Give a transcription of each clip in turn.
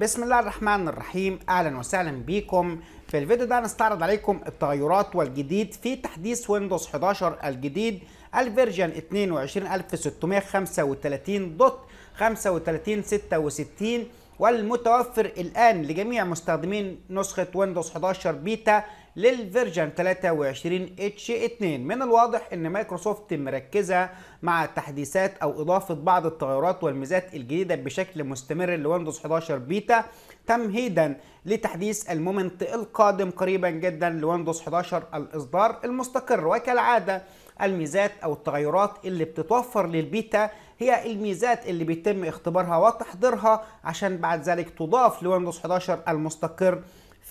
بسم الله الرحمن الرحيم اهلا وسهلا بكم في الفيديو ده هنستعرض عليكم التغيرات والجديد في تحديث ويندوز 11 الجديد الفيرجن 22635.3566 والمتوفر الان لجميع مستخدمين نسخة ويندوز 11 بيتا للفيرجن 23 اتش 2 من الواضح ان مايكروسوفت مركزه مع تحديثات او اضافه بعض التغيرات والميزات الجديده بشكل مستمر لويندوز 11 بيتا تمهيدا لتحديث المومنت القادم قريبا جدا لويندوز 11 الاصدار المستقر وكالعاده الميزات او التغيرات اللي بتتوفر للبيتا هي الميزات اللي بيتم اختبارها وتحضيرها عشان بعد ذلك تضاف لويندوز 11 المستقر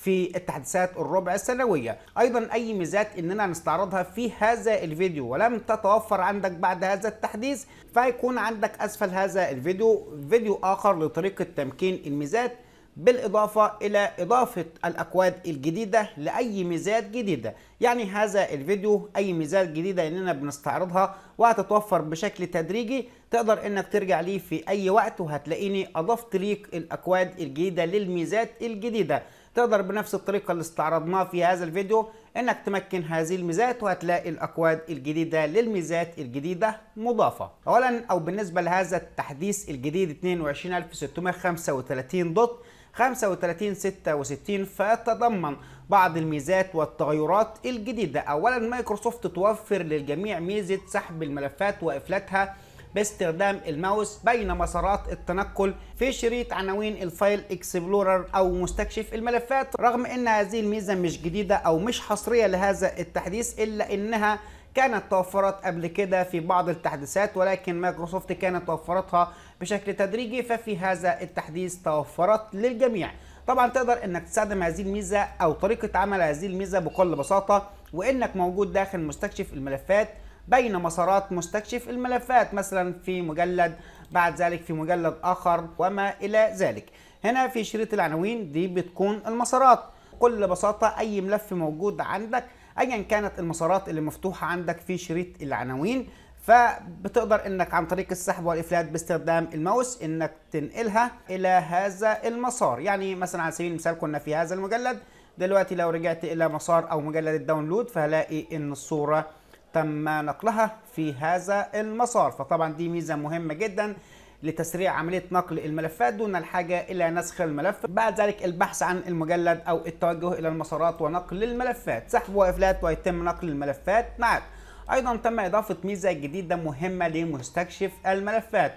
في التحديثات الربع السنوية أيضا أي ميزات إننا نستعرضها في هذا الفيديو ولم تتوفر عندك بعد هذا التحديث فيكون عندك أسفل هذا الفيديو فيديو آخر لطريقة تمكين الميزات بالإضافة إلى إضافة الأكواد الجديدة لأي ميزات جديدة يعني هذا الفيديو أي ميزات جديدة إننا بنستعرضها وهتتوفر بشكل تدريجي تقدر إنك ترجع ليه في أي وقت وهتلاقيني أضفت ليك الأكواد الجديدة للميزات الجديدة تقدر بنفس الطريقة اللي استعرضناها في هذا الفيديو انك تمكن هذه الميزات وهتلاقي الاكواد الجديدة للميزات الجديدة مضافة اولا او بالنسبة لهذا التحديث الجديد 22635 دوت 3566 فيتضمن فتضمن بعض الميزات والتغيرات الجديدة اولا مايكروسوفت توفر للجميع ميزة سحب الملفات وافلاتها باستخدام الماوس بين مسارات التنقل في شريط عناوين الفايل اكسبلورر او مستكشف الملفات رغم ان هذه الميزة مش جديدة او مش حصرية لهذا التحديث الا انها كانت توفرت قبل كده في بعض التحديثات ولكن مايكروسوفت كانت توفرتها بشكل تدريجي ففي هذا التحديث توفرت للجميع طبعا تقدر انك تستخدم هذه الميزة او طريقة عمل هذه الميزة بكل بساطة وانك موجود داخل مستكشف الملفات بين مسارات مستكشف الملفات مثلا في مجلد بعد ذلك في مجلد آخر وما إلى ذلك هنا في شريط العناوين دي بتكون المسارات بكل بساطة أي ملف موجود عندك أيا كانت المسارات اللي مفتوحة عندك في شريط العناوين فبتقدر انك عن طريق السحب والافلات باستخدام الماوس انك تنقلها الى هذا المسار يعني مثلا على سبيل المثال كنا في هذا المجلد دلوقتي لو رجعت الى مسار او مجلد الداونلود فهلاقي ان الصوره تم نقلها في هذا المسار فطبعا دي ميزة مهمة جدا لتسريع عملية نقل الملفات دون الحاجة إلى نسخ الملف بعد ذلك البحث عن المجلد أو التوجه إلى المسارات ونقل الملفات سحب وإفلات ويتم نقل الملفات معك نعم. أيضا تم إضافة ميزة جديدة مهمة لمستكشف الملفات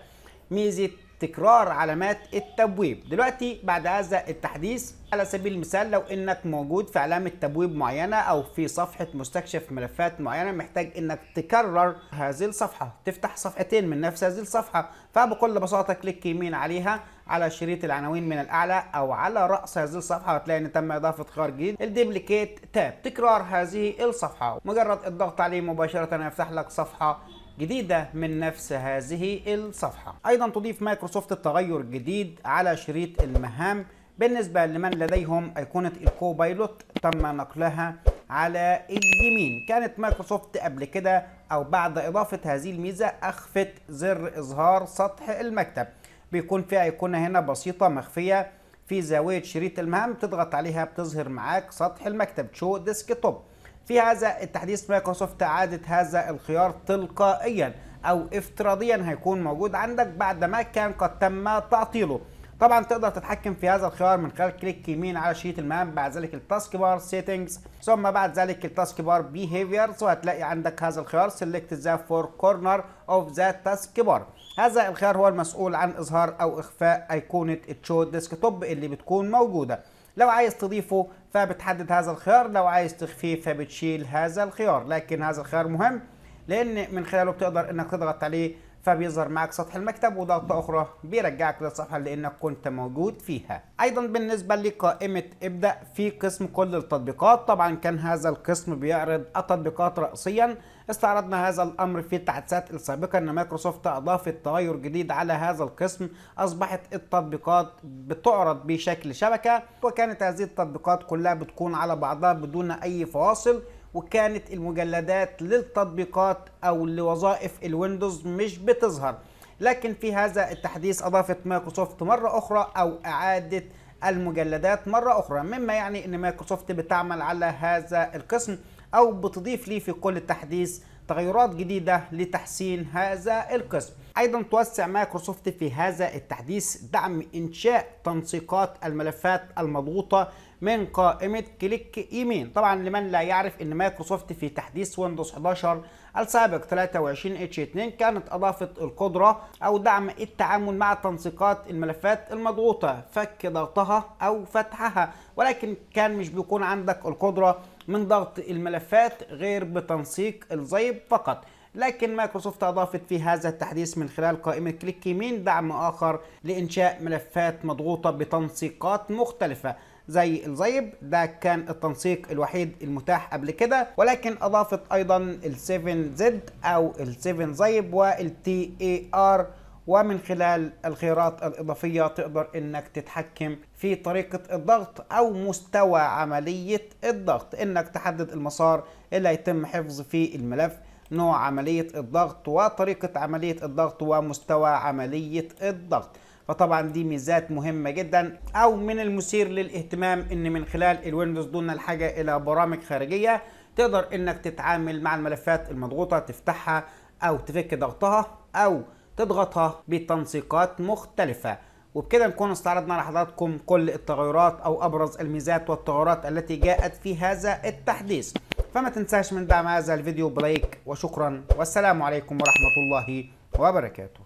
ميزة تكرار علامات التبويب دلوقتي بعد هذا التحديث على سبيل المثال لو انك موجود في علامة تبويب معينة او في صفحة مستكشف ملفات معينة محتاج انك تكرر هذه الصفحة تفتح صفحتين من نفس هذه الصفحة فبكل بساطة كليك يمين عليها على شريط العناوين من الاعلى او على رأس هذه الصفحة هتلاقي ان تم اضافة خيار جديد الديبليكيت تاب تكرار هذه الصفحة مجرد الضغط عليه مباشرة هيفتح لك صفحة جديدة من نفس هذه الصفحة أيضا تضيف مايكروسوفت التغير الجديد على شريط المهام بالنسبة لمن لديهم أيقونة الكوبايلوت تم نقلها على اليمين كانت مايكروسوفت قبل كده أو بعد إضافة هذه الميزة أخفت زر إظهار سطح المكتب بيكون في أيقونة هنا بسيطة مخفية في زاوية شريط المهام تضغط عليها بتظهر معاك سطح المكتب شو ديسك توب في هذا التحديث مايكروسوفت اعادت هذا الخيار تلقائيا او افتراضيا هيكون موجود عندك بعد ما كان قد تم تعطيله طبعا تقدر تتحكم في هذا الخيار من خلال كليك يمين على شريط المهام بعد ذلك التاسك بار سيتنجز ثم بعد ذلك التاسك بار بيهيفيرز وهتلاقي عندك هذا الخيار سيلكت ذا فور كورنر اوف ذا تاسك بار هذا الخيار هو المسؤول عن اظهار او اخفاء ايقونه الشو توب اللي بتكون موجوده لو عايز تضيفه فبتحدد هذا الخيار لو عايز تخفيه فبتشيل هذا الخيار لكن هذا الخيار مهم لان من خلاله بتقدر انك تضغط عليه فبيظهر معك سطح المكتب وضغطة أخرى بيرجعك للصفحة اللي إنك كنت موجود فيها أيضا بالنسبة لقائمة ابدأ في قسم كل التطبيقات طبعا كان هذا القسم بيعرض التطبيقات رأسيا استعرضنا هذا الأمر في التحديثات السابقة أن مايكروسوفت أضافت تغير جديد على هذا القسم أصبحت التطبيقات بتعرض بشكل شبكة وكانت هذه التطبيقات كلها بتكون على بعضها بدون أي فواصل وكانت المجلدات للتطبيقات أو لوظائف الويندوز مش بتظهر لكن في هذا التحديث أضافت مايكروسوفت مرة أخرى أو أعادة المجلدات مرة أخرى مما يعني أن مايكروسوفت بتعمل على هذا القسم أو بتضيف لي في كل تحديث تغيرات جديدة لتحسين هذا القسم ايضا توسع مايكروسوفت في هذا التحديث دعم انشاء تنسيقات الملفات المضغوطه من قائمه كليك يمين طبعا لمن لا يعرف ان مايكروسوفت في تحديث ويندوز 11 السابق 23 اتش 2 كانت اضافت القدره او دعم التعامل مع تنسيقات الملفات المضغوطه فك ضغطها او فتحها ولكن كان مش بيكون عندك القدره من ضغط الملفات غير بتنسيق الزيب فقط لكن مايكروسوفت أضافت في هذا التحديث من خلال قائمة كليك يمين دعم آخر لإنشاء ملفات مضغوطة بتنسيقات مختلفة زي الزيب ده كان التنسيق الوحيد المتاح قبل كده ولكن اضافت ايضا ال 7 زد او ال 7 زيب وال تي اي ار ومن خلال الخيارات الإضافية تقدر إنك تتحكم في طريقة الضغط أو مستوى عملية الضغط إنك تحدد المسار اللي هيتم حفظ فيه الملف نوع عملية الضغط وطريقة عملية الضغط ومستوى عملية الضغط فطبعا دي ميزات مهمه جدا او من المثير للاهتمام ان من خلال الويندوز دون الحاجه الى برامج خارجيه تقدر انك تتعامل مع الملفات المضغوطه تفتحها او تفك ضغطها او تضغطها بتنسيقات مختلفه وبكده نكون استعرضنا لحضراتكم كل التغيرات او ابرز الميزات والتغيرات التي جاءت في هذا التحديث فما تنساش من دعم هذا الفيديو بلايك وشكرا والسلام عليكم ورحمة الله وبركاته